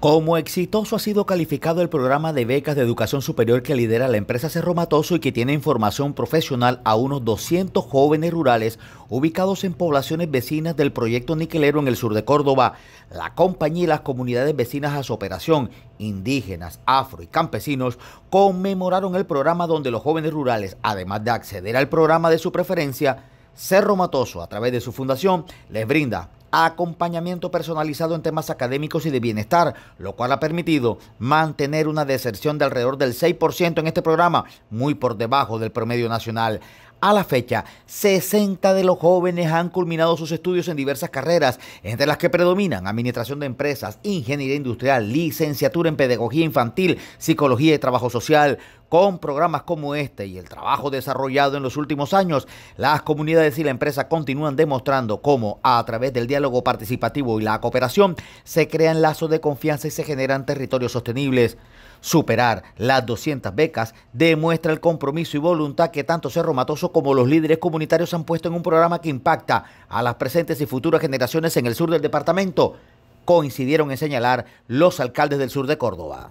Como exitoso ha sido calificado el programa de becas de educación superior que lidera la empresa Cerro Matoso y que tiene información profesional a unos 200 jóvenes rurales ubicados en poblaciones vecinas del proyecto niquelero en el sur de Córdoba. La compañía y las comunidades vecinas a su operación, indígenas, afro y campesinos, conmemoraron el programa donde los jóvenes rurales, además de acceder al programa de su preferencia, Cerro Matoso, a través de su fundación, les brinda acompañamiento personalizado en temas académicos y de bienestar, lo cual ha permitido mantener una deserción de alrededor del 6% en este programa, muy por debajo del promedio nacional. A la fecha, 60 de los jóvenes han culminado sus estudios en diversas carreras, entre las que predominan administración de empresas, ingeniería industrial, licenciatura en pedagogía infantil, psicología y trabajo social, con programas como este y el trabajo desarrollado en los últimos años, las comunidades y la empresa continúan demostrando cómo, a través del diálogo participativo y la cooperación, se crean lazos de confianza y se generan territorios sostenibles. Superar las 200 becas demuestra el compromiso y voluntad que tanto Cerro Matoso como los líderes comunitarios han puesto en un programa que impacta a las presentes y futuras generaciones en el sur del departamento, coincidieron en señalar los alcaldes del sur de Córdoba.